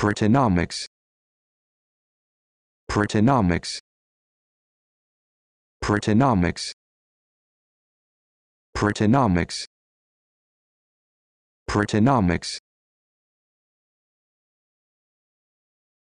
Pertonomics Pertonomics Pertonomics Pertonomics Pertonomics